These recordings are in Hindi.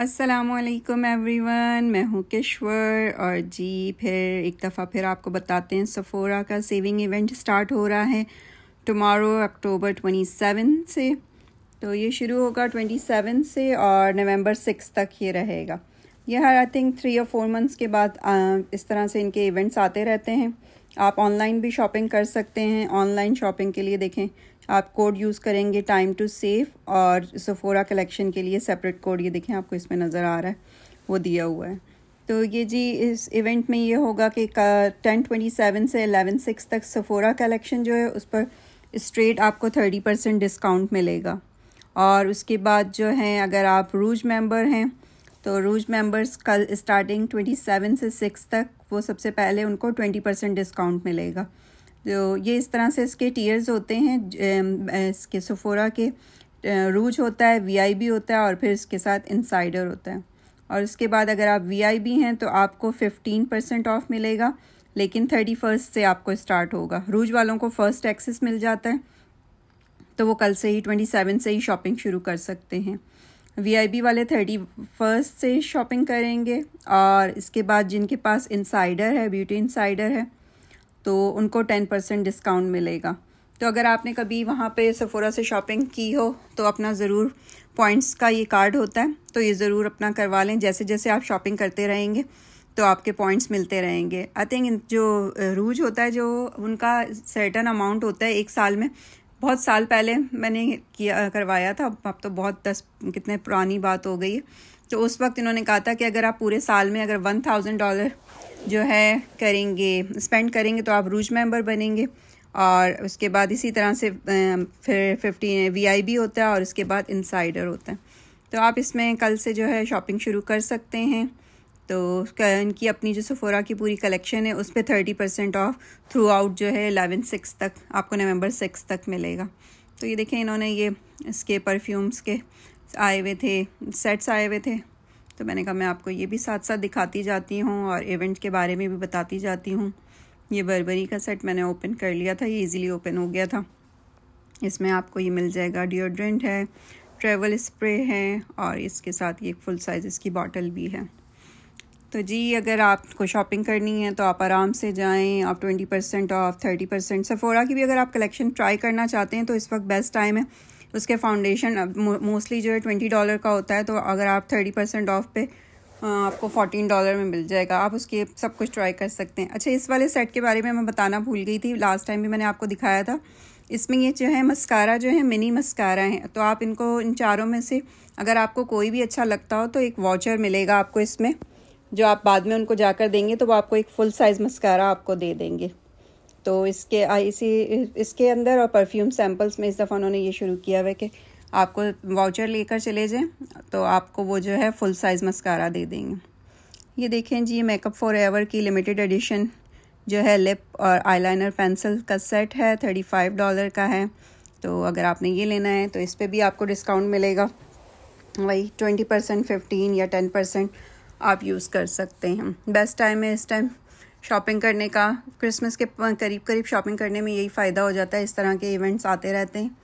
असलकम एवरी वन मैं हूँ किश्वर और जी फिर एक दफ़ा फिर आपको बताते हैं सफ़ोरा का सेविंग इवेंट स्टार्ट हो रहा है टमारो अक्टूबर ट्वेंटी सेवन से तो ये शुरू होगा ट्वेंटी सेवन से और नवंबर सिक्स तक ये रहेगा यह हर आई थिंक थ्री या फोर मंथ्स के बाद इस तरह से इनके इवेंट्स आते रहते हैं आप ऑनलाइन भी शॉपिंग कर सकते हैं ऑनलाइन शॉपिंग के लिए देखें आप कोड यूज़ करेंगे टाइम टू सेव और सफोरा कलेक्शन के लिए सेपरेट कोड ये देखें आपको इसमें नज़र आ रहा है वो दिया हुआ है तो ये जी इस इवेंट में ये होगा कि टेन ट्वेंटी सेवन से एलेवन सिक्स तक सफोरा कलेक्शन जो है उस पर स्ट्रेट आपको थर्टी परसेंट डिस्काउंट मिलेगा और उसके बाद जो हैं अगर आप रूज मेंबर हैं तो रूज मेंबर्स कल स्टार्टिंग ट्वेंटी सेवन से सिक्स तक वो सबसे पहले उनको ट्वेंटी परसेंट डिस्काउंट मिलेगा तो ये इस तरह से इसके टीयर्स होते हैं इसके सफोरा के रूज होता है वीआईबी होता है और फिर इसके साथ इनसाइडर होता है और उसके बाद अगर आप वीआईबी हैं तो आपको फिफ्टीन परसेंट ऑफ मिलेगा लेकिन थर्टी फर्स्ट से आपको स्टार्ट होगा रूज वालों को फर्स्ट एक्सेस मिल जाता है तो वो कल से ही ट्वेंटी सेवन से ही शॉपिंग शुरू कर सकते हैं वी वाले थर्टी फर्स्ट से शॉपिंग करेंगे और इसके बाद जिनके पास इनसाइडर है ब्यूटी इनसाइडर है तो उनको टेन परसेंट डिस्काउंट मिलेगा तो अगर आपने कभी वहाँ पे सफ़ोरा से शॉपिंग की हो तो अपना ज़रूर पॉइंट्स का ये कार्ड होता है तो ये ज़रूर अपना करवा लें जैसे जैसे आप शॉपिंग करते रहेंगे तो आपके पॉइंट्स मिलते रहेंगे आई थिंक जो रूज होता है जो उनका सर्टन अमाउंट होता है एक साल में बहुत साल पहले मैंने किया करवाया था अब तो बहुत दस कितने पुरानी बात हो गई है तो उस वक्त इन्होंने कहा था कि अगर आप पूरे साल में अगर वन थाउजेंड डॉलर जो है करेंगे स्पेंड करेंगे तो आप रूज मेंबर बनेंगे और उसके बाद इसी तरह से फिर फिफ्टी वीआईबी होता है और उसके बाद इनसाइडर होता है तो आप इसमें कल से जो है शॉपिंग शुरू कर सकते हैं तो इनकी अपनी जो सफ़ोरा की पूरी कलेक्शन है उस पर thirty percent off throughout जो है एलेवन सिक्स तक आपको नवंबर सिक्स तक मिलेगा तो ये देखें इन्होंने ये इसके परफ्यूम्स के आए हुए थे सेट्स आए हुए थे तो मैंने कहा मैं आपको ये भी साथ साथ दिखाती जाती हूँ और इवेंट के बारे में भी बताती जाती हूँ ये बर्बरी का सेट मैंने ओपन कर लिया था ये इजीली ओपन हो गया था इसमें आपको ये मिल जाएगा डिओड्रेंट है ट्रेवल स्प्रे है और इसके साथ ये फुल साइज़ इसकी बॉटल भी है तो जी अगर आपको शॉपिंग करनी है तो आप आराम से जाएं आप twenty percent off thirty percent Sephora की भी अगर आप कलेक्शन ट्राई करना चाहते हैं तो इस वक्त बेस्ट टाइम है उसके फाउंडेशन मोस्टली जो है ट्वेंटी डॉलर का होता है तो अगर आप थर्टी परसेंट ऑफ पे आपको फोर्टीन डॉलर में मिल जाएगा आप उसके सब कुछ ट्राई कर सकते हैं अच्छा इस वाले सेट के बारे में मैं बताना भूल गई थी लास्ट टाइम भी मैंने आपको दिखाया था इसमें ये जो है मस्कारा जो है मिनी मस्कारा है तो आप इनको इन चारों में से अगर आपको कोई भी अच्छा लगता हो तो एक वाचर मिलेगा आपको इसमें जो आप बाद में उनको जाकर देंगे तो वो आपको एक फुल साइज़ मस्कारा आपको दे देंगे तो इसके इसी इसके अंदर और परफ्यूम सैम्पल्स में इस दफ़ा उन्होंने ये शुरू किया हुआ कि आपको वाउचर लेकर चले जाएं तो आपको वो जो है फुल साइज़ मस्कारा दे देंगे ये देखें जी मेकअप फॉर एवर की लिमिटेड एडिशन जो है लिप और आईलाइनर पेंसिल का सेट है थर्टी फाइव डॉलर का है तो अगर आपने ये लेना है तो इस पर भी आपको डिस्काउंट मिलेगा वही ट्वेंटी परसेंट फिफ्टीन या टेन परसेंट आप यूज़ कर सकते हैं बेस्ट टाइम है इस टाइम शॉपिंग करने का क्रिसमस के करीब करीब शॉपिंग करने में यही फ़ायदा हो जाता है इस तरह के इवेंट्स आते रहते हैं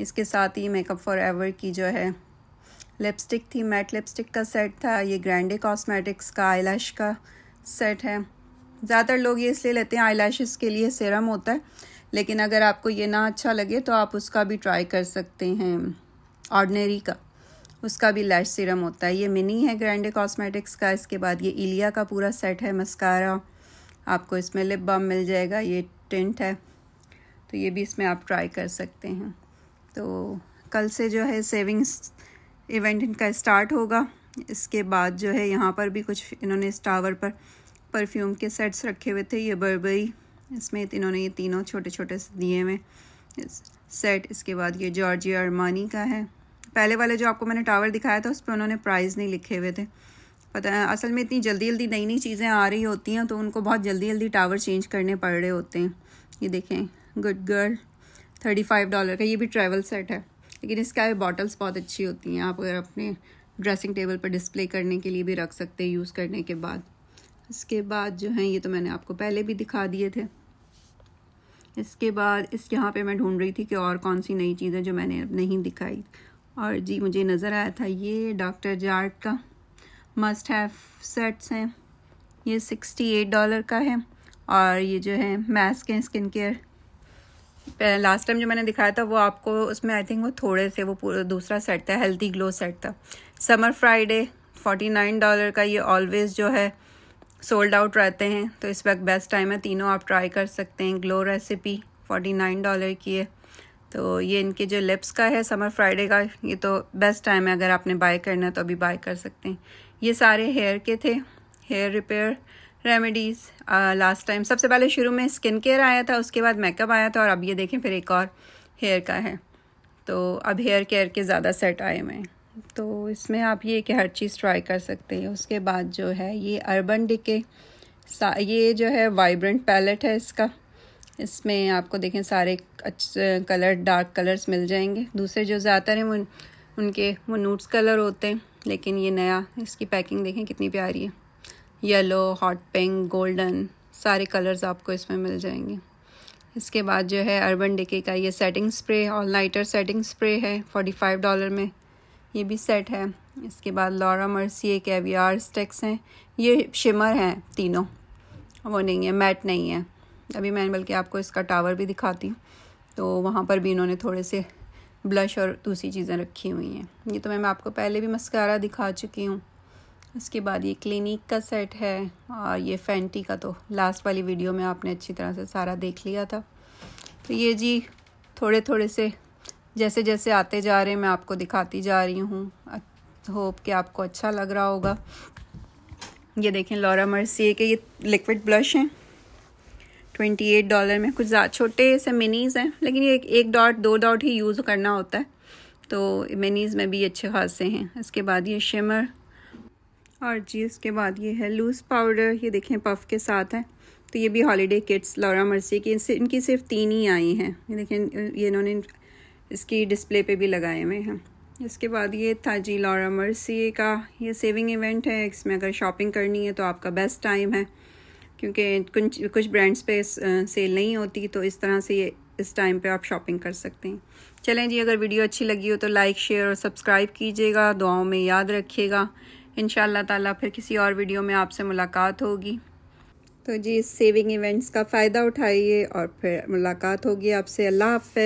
इसके साथ ही मेकअप फॉर एवर की जो है लिपस्टिक थी मैट लिपस्टिक का सेट था ये ग्रैंडे कॉस्मेटिक्स का आई का सेट है ज़्यादातर लोग ये इसलिए लेते हैं आई के लिए सिरम होता है लेकिन अगर आपको ये ना अच्छा लगे तो आप उसका भी ट्राई कर सकते हैं ऑर्डनरी का उसका भी लैश सीरम होता है ये मिनी है ग्रैंडे कॉस्मेटिक्स का इसके बाद ये इलिया का पूरा सेट है मस्कारा आपको इसमें लिप बाम मिल जाएगा ये टेंट है तो ये भी इसमें आप ट्राई कर सकते हैं तो कल से जो है सेविंग्स इवेंट इनका स्टार्ट होगा इसके बाद जो है यहाँ पर भी कुछ इन्होंने इस टावर पर परफ्यूम के सेट्स रखे हुए थे ये बर्बरी इसमें इन्होंने ये तीनों छोटे छोटे से दिए हुए सेट इसके बाद ये जॉर्जिया अरमानी का है पहले वाले जो आपको मैंने टावर दिखाया था उस पर उन्होंने प्राइज़ नहीं लिखे हुए थे पता असल में इतनी जल्दी जल्दी नई नई चीज़ें आ रही होती हैं तो उनको बहुत जल्दी जल्दी टावर चेंज करने पड़ रहे होते हैं ये देखें good girl thirty five dollar का ये भी ट्रैवल सेट है लेकिन इसका बॉटल्स बहुत अच्छी होती हैं आप अगर अपने ड्रेसिंग टेबल पर डिस्प्ले करने के लिए भी रख सकते हैं यूज़ करने के बाद इसके बाद जो है ये तो मैंने आपको पहले भी दिखा दिए थे इसके बाद इस यहाँ पर मैं ढूँढ रही थी कि और कौन सी नई चीज़ें जो मैंने नहीं दिखाई और जी मुझे नज़र आया था ये डॉक्टर जार्ट का मस्ट हैव सेट्स हैं ये सिक्सटी एट डॉलर का है और ये जो है मास्क हैं स्किन केयर लास्ट टाइम जो मैंने दिखाया था वो आपको उसमें आई थिंक वो थोड़े से वो पूरा दूसरा सेट था हेल्थी ग्लो सेट था summer Friday forty nine dollar का ये ऑलवेज़ जो है सोल्ड आउट रहते हैं तो इस वक्त बेस्ट टाइम है तीनों आप ट्राई कर सकते हैं glow recipe forty nine dollar की है तो ये इनके जो लिप्स का है समर फ्राइडे का ये तो बेस्ट टाइम है अगर आपने बाय करना है तो अभी बाय कर सकते हैं ये सारे हेयर के थे hair repair remedies last time सबसे पहले शुरू में स्किन केयर आया था उसके बाद मेकअप आया था और अब ये देखें फिर एक और हेयर का है तो अब हेयर केयर के ज़्यादा सेट आए हुए हैं तो इसमें आप ये कि हर चीज़ ट्राई कर सकते हैं उसके बाद जो है ये अर्बन डिके ये जो है वाइब्रेंट पैलेट है इसका इसमें आपको देखें सारे अच्छे कलर डार्क कलर्स मिल जाएंगे दूसरे जो ज़्यादातर हैं उन उनके वो नूट्स कलर होते हैं लेकिन ये नया इसकी पैकिंग देखें कितनी प्यारी है येलो हॉट पिंक गोल्डन सारे कलर्स आपको इसमें मिल जाएंगे इसके बाद जो है अर्बन डेके का ये setting spray all nighter setting spray है फोर्टी फाइव डॉलर में ये भी सेट है इसके बाद लॉरा मर्सी एक एवियार स्टेक्स हैं ये शिमर हैं तीनों वो नहीं है मैट नहीं है अभी मैं बल्कि आपको इसका टावर भी दिखाती हूँ तो वहाँ पर भी इन्होंने थोड़े से ब्लश और दूसरी चीज़ें रखी हुई हैं ये तो मैं आपको पहले भी मस्कारा दिखा चुकी हूँ उसके बाद ये क्लिनिक का सेट है और ये फैंटी का तो लास्ट वाली वीडियो में आपने अच्छी तरह से सारा देख लिया था तो ये जी थोड़े थोड़े से जैसे जैसे आते जा रहे हैं मैं आपको दिखाती जा रही हूँ होप कि आपको अच्छा लग रहा होगा ये देखें लॉरा मर्सी के ये लिक्विड ब्लश हैं ट्वेंटी एट डॉलर में कुछ ज़्यादा छोटे से मिनीज़ हैं लेकिन ये एक डॉट दो डॉट ही यूज़ करना होता है तो मिनीज़ में भी अच्छे खासे हैं इसके बाद ये शिमर और जी इसके बाद ये है लूज पाउडर ये देखें पफ के साथ है तो ये भी हॉलीडे किट्स लॉरा मर्सी की इनसे इनकी सिर्फ तीन ही आई हैं ये देखें ये इन्होंने इसकी डिस्प्ले पे भी लगाए हुए हैं इसके बाद ये था जी लॉरा मर्सी का ये सेविंग इवेंट है इसमें अगर शॉपिंग करनी है तो आपका बेस्ट टाइम है क्योंकि कुछ कुछ ब्रांड्स पे सेल नहीं होती तो इस तरह से ये इस टाइम पे आप शॉपिंग कर सकते हैं चलें जी अगर वीडियो अच्छी लगी हो तो लाइक शेयर और सब्सक्राइब कीजिएगा दुआओं में याद रखिएगा इन ताला फिर किसी और वीडियो में आपसे मुलाकात होगी तो जी इस सेविंग इवेंट्स का फ़ायदा उठाइए और फिर मुलाकात होगी आपसे अल्लाह हाफ